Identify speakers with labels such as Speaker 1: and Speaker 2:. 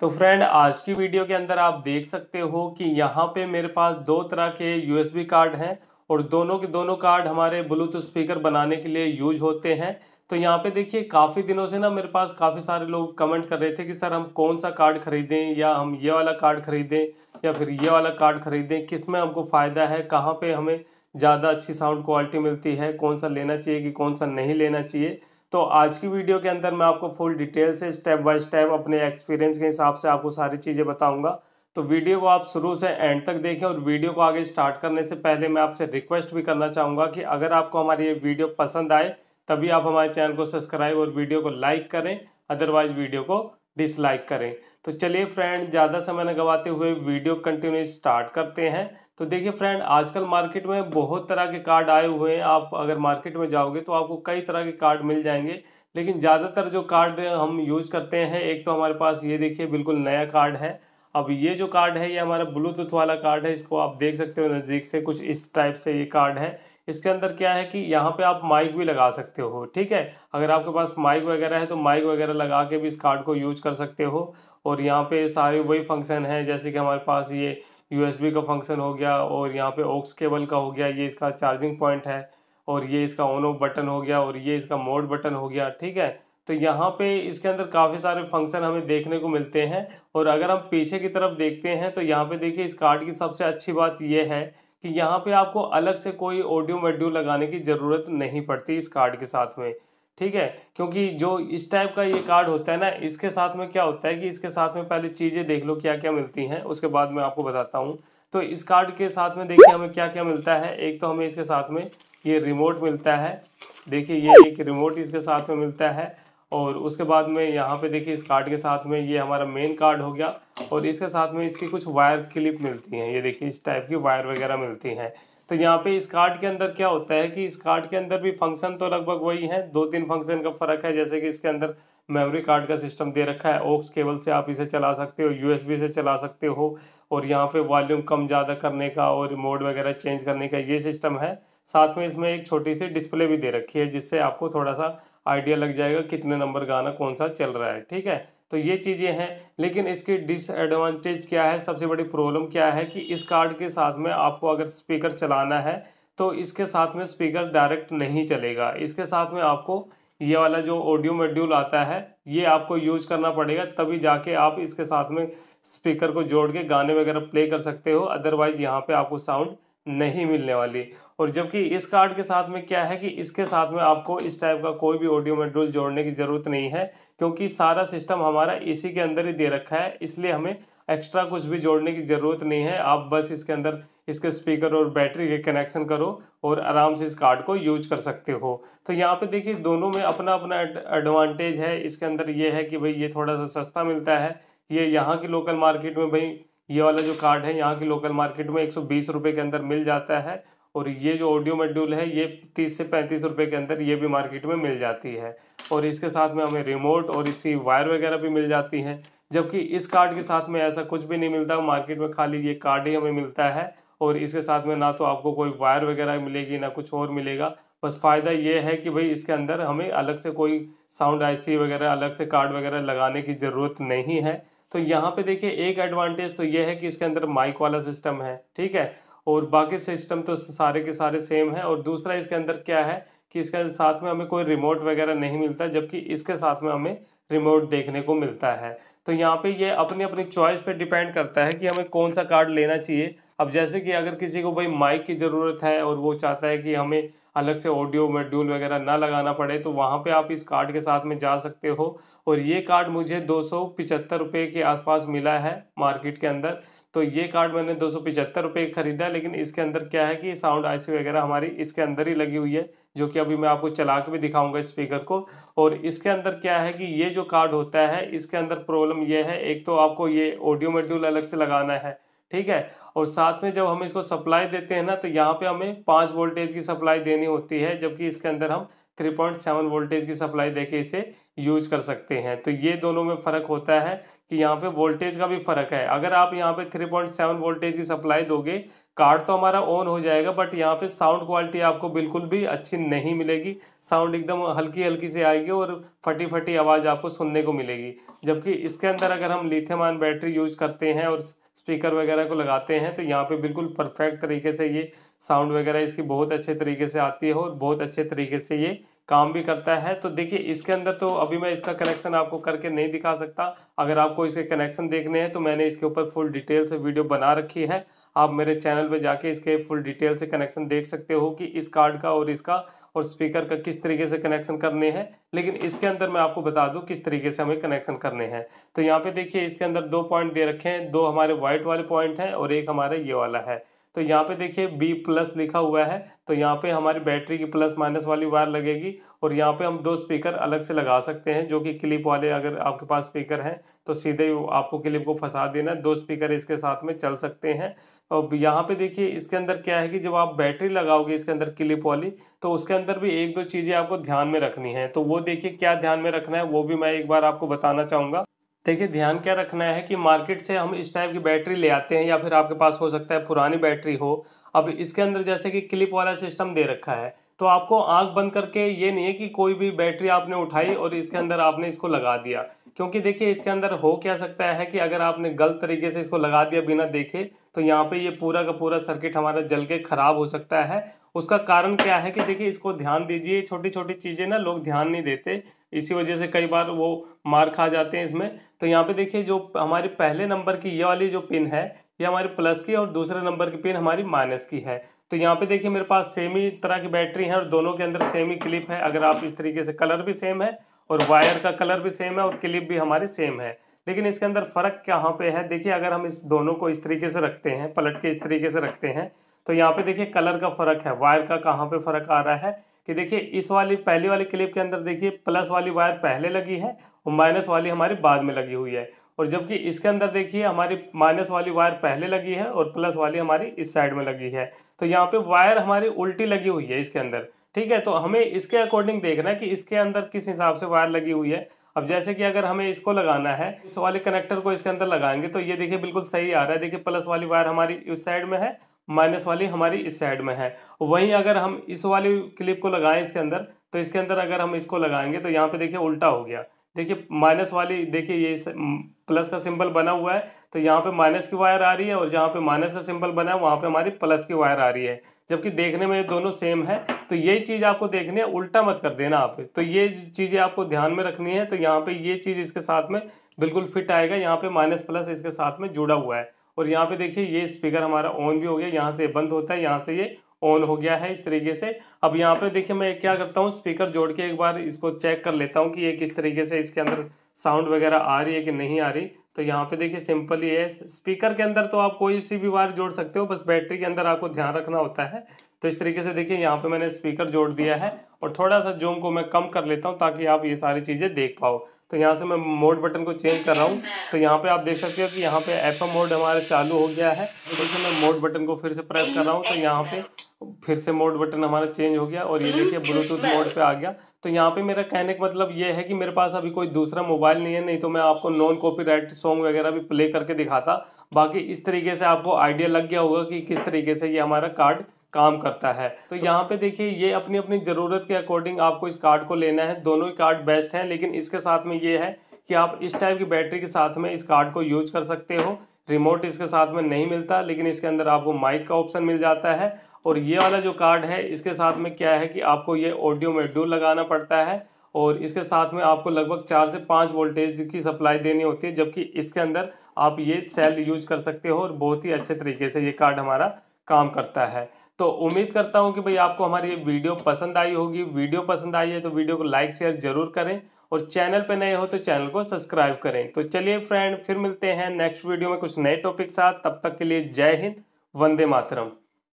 Speaker 1: तो फ्रेंड आज की वीडियो के अंदर आप देख सकते हो कि यहाँ पे मेरे पास दो तरह के यूएसबी कार्ड हैं और दोनों के दोनों कार्ड हमारे ब्लूटूथ स्पीकर बनाने के लिए यूज होते हैं तो यहाँ पे देखिए काफ़ी दिनों से ना मेरे पास काफ़ी सारे लोग कमेंट कर रहे थे कि सर हम कौन सा कार्ड खरीदें या हम ये वाला कार्ड खरीदें या फिर ये वाला कार्ड खरीदें किस में हमको फ़ायदा है कहाँ पर हमें ज़्यादा अच्छी साउंड क्वालिटी मिलती है कौन सा लेना चाहिए कि कौन सा नहीं लेना चाहिए तो आज की वीडियो के अंदर मैं आपको फुल डिटेल से स्टेप बाय स्टेप अपने एक्सपीरियंस के हिसाब से आपको सारी चीज़ें बताऊंगा तो वीडियो को आप शुरू से एंड तक देखें और वीडियो को आगे स्टार्ट करने से पहले मैं आपसे रिक्वेस्ट भी करना चाहूँगा कि अगर आपको हमारी ये वीडियो पसंद आए तभी आप हमारे चैनल को सब्सक्राइब और वीडियो को लाइक करें अदरवाइज वीडियो को डिसलाइक करें तो चलिए फ्रेंड ज़्यादा समय न गवाते हुए वीडियो कंटिन्यू स्टार्ट करते हैं तो देखिए फ्रेंड आजकल मार्केट में बहुत तरह के कार्ड आए हुए हैं आप अगर मार्केट में जाओगे तो आपको कई तरह के कार्ड मिल जाएंगे लेकिन ज़्यादातर जो कार्ड हम यूज़ करते हैं एक तो हमारे पास ये देखिए बिल्कुल नया कार्ड है अब ये जो कार्ड है ये हमारा ब्लूटूथ वाला कार्ड है इसको आप देख सकते हो नज़दीक से कुछ इस टाइप से ये कार्ड है इसके अंदर क्या है कि यहाँ पे आप माइक भी लगा सकते हो ठीक है अगर आपके पास माइक वगैरह है तो माइक वगैरह लगा के भी इस कार्ड को यूज कर सकते हो और यहाँ पे सारे वही फंक्शन हैं जैसे कि हमारे पास ये यूएसबी का फंक्शन हो गया और यहाँ पे ऑक्स केबल का हो गया ये इसका चार्जिंग पॉइंट है और ये इसका ऑन ऑफ बटन हो गया और ये इसका मोड बटन हो गया ठीक है तो यहाँ पे इसके अंदर काफ़ी सारे फंक्शन हमें देखने को मिलते हैं और अगर हम पीछे की तरफ देखते हैं तो यहाँ पे देखिए इस कार्ड की सबसे अच्छी बात यह है कि यहाँ पे आपको अलग से कोई ऑडियो वेडियो लगाने की ज़रूरत नहीं पड़ती इस कार्ड के साथ में ठीक है क्योंकि जो इस टाइप का ये कार्ड होता है ना इसके साथ में क्या होता है कि इसके साथ में पहले चीज़ें देख लो क्या क्या मिलती हैं उसके बाद मैं आपको बताता हूँ तो इस कार्ड के साथ में देखिए हमें क्या क्या मिलता है एक तो हमें इसके साथ में ये रिमोट मिलता है देखिए ये एक रिमोट इसके साथ में मिलता है और उसके बाद में यहाँ पे देखिए इस कार्ड के साथ में ये हमारा मेन कार्ड हो गया और इसके साथ में इसकी कुछ वायर क्लिप मिलती हैं ये देखिए इस टाइप की वायर वगैरह मिलती हैं तो यहाँ पे इस कार्ड के अंदर क्या होता है कि इस कार्ड के अंदर भी फंक्शन तो लगभग वही है दो तीन फंक्शन का फ़र्क है जैसे कि इसके अंदर मेमोरी कार्ड का सिस्टम दे रखा है ओक्स केबल से आप इसे चला सकते हो यू से चला सकते हो और यहाँ पे वॉल्यूम कम ज़्यादा करने का और मोड वगैरह चेंज करने का ये सिस्टम है साथ में इसमें एक छोटी सी डिस्प्ले भी दे रखी है जिससे आपको थोड़ा सा आइडिया लग जाएगा कितने नंबर गाना कौन सा चल रहा है ठीक है तो ये चीज़ें हैं लेकिन इसकी डिसएडवांटेज क्या है सबसे बड़ी प्रॉब्लम क्या है कि इस कार्ड के साथ में आपको अगर स्पीकर चलाना है तो इसके साथ में स्पीकर डायरेक्ट नहीं चलेगा इसके साथ में आपको ये वाला जो ऑडियो मेड्यूल आता है ये आपको यूज करना पड़ेगा तभी जाके आप इसके साथ में स्पीकर को जोड़ के गाने वगैरह प्ले कर सकते हो अदरवाइज़ यहाँ पे आपको साउंड नहीं मिलने वाली और जबकि इस कार्ड के साथ में क्या है कि इसके साथ में आपको इस टाइप का कोई भी ऑडियो मॉड्यूल जोड़ने की ज़रूरत नहीं है क्योंकि सारा सिस्टम हमारा इसी के अंदर ही दे रखा है इसलिए हमें एक्स्ट्रा कुछ भी जोड़ने की ज़रूरत नहीं है आप बस इसके अंदर इसके स्पीकर और बैटरी के कनेक्शन करो और आराम से इस कार्ड को यूज कर सकते हो तो यहाँ पे देखिए दोनों में अपना अपना एडवांटेज है इसके अंदर ये है कि भाई ये थोड़ा सा सस्ता मिलता है ये यहाँ की लोकल मार्केट में भाई ये वाला जो कार्ड है यहाँ की लोकल मार्केट में एक सौ के अंदर मिल जाता है और ये जो ऑडियो मेड्यूल है ये तीस से पैंतीस रुपए के अंदर ये भी मार्केट में मिल जाती है और इसके साथ में हमें रिमोट और इसी वायर वगैरह भी मिल जाती हैं जबकि इस कार्ड के साथ में ऐसा कुछ भी नहीं मिलता मार्केट में खाली ये कार्ड ही हमें मिलता है और इसके साथ में ना तो आपको कोई वायर वगैरह मिलेगी ना कुछ और मिलेगा बस फ़ायदा ये है कि भाई इसके अंदर हमें अलग से कोई साउंड आईसी वगैरह अलग से कार्ड वगैरह लगाने की ज़रूरत नहीं है तो यहाँ पे देखिए एक एडवांटेज तो ये है कि इसके अंदर माइक वाला सिस्टम है ठीक है और बाकी सिस्टम तो सारे के सारे सेम है और दूसरा इसके अंदर क्या है कि इसके साथ में हमें कोई रिमोट वगैरह नहीं मिलता जबकि इसके साथ में हमें रिमोट देखने को मिलता है तो यहाँ पे ये अपनी अपनी चॉइस पे डिपेंड करता है कि हमें कौन सा कार्ड लेना चाहिए अब जैसे कि अगर किसी को भाई माइक की ज़रूरत है और वो चाहता है कि हमें अलग से ऑडियो मेड्यूल वगैरह ना लगाना पड़े तो वहाँ पे आप इस कार्ड के साथ में जा सकते हो और ये कार्ड मुझे दो सौ के आसपास मिला है मार्केट के अंदर तो ये कार्ड मैंने दो सौ पिचहत्तर रुपये खरीदा लेकिन इसके अंदर क्या है कि साउंड आईसी वगैरह हमारी इसके अंदर ही लगी हुई है जो कि अभी मैं आपको चला के भी दिखाऊंगा स्पीकर को और इसके अंदर क्या है कि ये जो कार्ड होता है इसके अंदर प्रॉब्लम ये है एक तो आपको ये ऑडियो मेड्यूल अलग से लगाना है ठीक है और साथ में जब हम इसको सप्लाई देते हैं ना तो यहाँ पे हमें पाँच वोल्टेज की सप्लाई देनी होती है जबकि इसके अंदर हम थ्री पॉइंट सेवन वोल्टेज की सप्लाई देके इसे यूज कर सकते हैं तो ये दोनों में फ़र्क होता है कि यहाँ पे वोल्टेज का भी फ़र्क है अगर आप यहाँ पे 3.7 वोल्टेज की सप्लाई दोगे कार्ड तो हमारा ऑन हो जाएगा बट यहाँ पे साउंड क्वालिटी आपको बिल्कुल भी अच्छी नहीं मिलेगी साउंड एकदम हल्की हल्की से आएगी और फटी फटी आवाज़ आपको सुनने को मिलेगी जबकि इसके अंदर अगर हम लिथियम आयन बैटरी यूज करते हैं और स्पीकर वगैरह को लगाते हैं तो यहाँ पे बिल्कुल परफेक्ट तरीके से ये साउंड वगैरह इसकी बहुत अच्छे तरीके से आती है और बहुत अच्छे तरीके से ये काम भी करता है तो देखिए इसके अंदर तो अभी मैं इसका कनेक्शन आपको करके नहीं दिखा सकता अगर आपको इसके कनेक्शन देखने हैं तो मैंने इसके ऊपर फुल डिटेल से वीडियो बना रखी है आप मेरे चैनल पे जाके इसके फुल डिटेल से कनेक्शन देख सकते हो कि इस कार्ड का और इसका और स्पीकर का किस तरीके से कनेक्शन करने हैं लेकिन इसके अंदर मैं आपको बता दूं किस तरीके से हमें कनेक्शन करने हैं तो यहाँ पे देखिए इसके अंदर दो पॉइंट दे रखे हैं दो हमारे वाइट वाले पॉइंट हैं और एक हमारे ये वाला है तो यहाँ पे देखिए बी प्लस लिखा हुआ है तो यहाँ पे हमारी बैटरी की प्लस माइनस वाली वायर लगेगी और यहाँ पे हम दो स्पीकर अलग से लगा सकते हैं जो कि क्लिप वाले अगर आपके पास स्पीकर हैं तो सीधे आपको क्लिप को फंसा देना दो स्पीकर इसके साथ में चल सकते हैं और यहाँ पे देखिए इसके अंदर क्या है कि जब आप बैटरी लगाओगे इसके अंदर क्लिप वाली तो उसके अंदर भी एक दो चीज़ें आपको ध्यान में रखनी है तो वो देखिए क्या ध्यान में रखना है वो भी मैं एक बार आपको बताना चाहूँगा देखिए ध्यान क्या रखना है कि मार्केट से हम इस टाइप की बैटरी ले आते हैं या फिर आपके पास हो सकता है पुरानी बैटरी हो अब इसके अंदर जैसे कि क्लिप वाला सिस्टम दे रखा है तो आपको आंख बंद करके ये नहीं है कि कोई भी बैटरी आपने उठाई और इसके अंदर आपने इसको लगा दिया क्योंकि देखिए इसके अंदर हो क्या सकता है कि अगर आपने गलत तरीके से इसको लगा दिया बिना देखे तो यहाँ पे ये पूरा का पूरा सर्किट हमारा जल के ख़राब हो सकता है उसका कारण क्या है कि देखिए इसको ध्यान दीजिए छोटी छोटी चीज़ें ना लोग ध्यान नहीं देते इसी वजह से कई बार वो मार खा जाते हैं इसमें तो यहाँ पे देखिए जो हमारी पहले नंबर की ये वाली जो पिन है ये हमारी प्लस की और दूसरे नंबर की पिन हमारी माइनस की है तो यहाँ पे देखिए मेरे पास सेम ही तरह की बैटरी है और दोनों के अंदर सेम ही क्लिप है अगर आप इस तरीके से कलर भी सेम है और वायर का कलर भी सेम है और क्लिप भी हमारी सेम है लेकिन इसके अंदर फ़र्क कहाँ पे है देखिए अगर हम इस दोनों को इस तरीके से रखते हैं पलट के इस तरीके से रखते हैं तो यहाँ पे देखिए कलर का फ़र्क है वायर का कहाँ पे फ़र्क आ रहा है कि देखिए इस वाली पहली वाली क्लिप के अंदर देखिए प्लस वाली वायर पहले लगी है और माइनस वाली हमारी बाद में लगी हुई है और जबकि इसके अंदर देखिए हमारी माइनस वाली वायर पहले लगी है और प्लस वाली हमारी इस साइड में लगी है तो यहाँ पे वायर हमारी उल्टी लगी हुई है इसके अंदर ठीक है तो हमें इसके अकॉर्डिंग देखना है कि इसके अंदर किस हिसाब से वायर लगी हुई है अब जैसे कि अगर हमें इसको लगाना है इस वाले कनेक्टर को इसके अंदर लगाएंगे तो ये देखिए बिल्कुल सही आ रहा है देखिए प्लस वाली वायर हमारी इस साइड में है माइनस वाली हमारी इस साइड में है वहीं अगर हम इस वाली क्लिप को लगाएं इसके अंदर तो इसके अंदर अगर हम इसको लगाएंगे तो यहाँ पे देखिए उल्टा हो गया देखिए माइनस वाली देखिए ये प्लस का सिंबल बना हुआ है तो यहाँ पे माइनस की वायर आ रही है और जहाँ पे माइनस का सिंबल बना है वहाँ पे हमारी प्लस की वायर आ रही है जबकि देखने में ये दोनों सेम है तो ये चीज़ आपको देखनी है उल्टा मत कर देना आप तो ये चीज़ें आपको ध्यान में रखनी है तो यहाँ पे ये चीज़ इसके साथ में बिल्कुल फिट आएगा यहाँ पे माइनस प्लस इसके साथ में जुड़ा हुआ है और यहाँ पे देखिए ये स्पीकर हमारा ऑन भी हो गया यहाँ से बंद होता है यहाँ से ये ऑन हो गया है इस तरीके से अब यहाँ पे देखिए मैं क्या करता हूँ स्पीकर जोड़ के एक बार इसको चेक कर लेता हूँ कि ये किस तरीके से इसके अंदर साउंड वगैरह आ रही है कि नहीं आ रही तो यहाँ पे देखिए सिंपल ये है स्पीकर के अंदर तो आप कोई सी भी वायर जोड़ सकते हो बस बैटरी के अंदर आपको ध्यान रखना होता है तो इस तरीके से देखिए यहाँ पे मैंने स्पीकर जोड़ दिया है और थोड़ा सा जूम को मैं कम कर लेता हूँ ताकि आप ये सारी चीज़ें देख पाओ तो यहाँ से मैं मोड बटन को चेंज कर रहा हूँ तो यहाँ पे आप देख सकते हो कि यहाँ पे एफ मोड हमारा चालू हो गया है तो देखिए मैं मोड बटन को फिर से प्रेस कर रहा हूँ तो यहाँ पे फिर से मोड बटन हमारा चेंज हो गया और ये देखिए ब्लूटूथ मोड पे आ गया तो यहाँ पे मेरा कहने का मतलब ये है कि मेरे पास अभी कोई दूसरा मोबाइल नहीं है नहीं तो मैं आपको नॉन कॉपीराइट सॉन्ग वगैरह भी प्ले करके दिखाता बाकी इस तरीके से आपको आइडिया लग गया होगा कि किस तरीके से ये हमारा कार्ड काम करता है तो, तो यहाँ पे देखिए ये अपनी अपनी ज़रूरत के अकॉर्डिंग आपको इस कार्ड को लेना है दोनों ही कार्ड बेस्ट हैं लेकिन इसके साथ में ये है कि आप इस टाइप की बैटरी के साथ में इस कार्ड को यूज कर सकते हो रिमोट इसके साथ में नहीं मिलता लेकिन इसके अंदर आपको माइक का ऑप्शन मिल जाता है और ये वाला जो कार्ड है इसके साथ में क्या है कि आपको ये ऑडियो मेड्यूल लगाना पड़ता है और इसके साथ में आपको लगभग चार से पाँच वोल्टेज की सप्लाई देनी होती है जबकि इसके अंदर आप ये सेल यूज कर सकते हो और बहुत ही अच्छे तरीके से ये कार्ड हमारा काम करता है तो उम्मीद करता हूँ कि भाई आपको हमारी ये वीडियो पसंद आई होगी वीडियो पसंद आई है तो वीडियो को लाइक शेयर जरूर करें और चैनल पर नए हो तो चैनल को सब्सक्राइब करें तो चलिए फ्रेंड फिर मिलते हैं नेक्स्ट वीडियो में कुछ नए टॉपिक साथ तब तक के लिए जय हिंद वंदे मातरम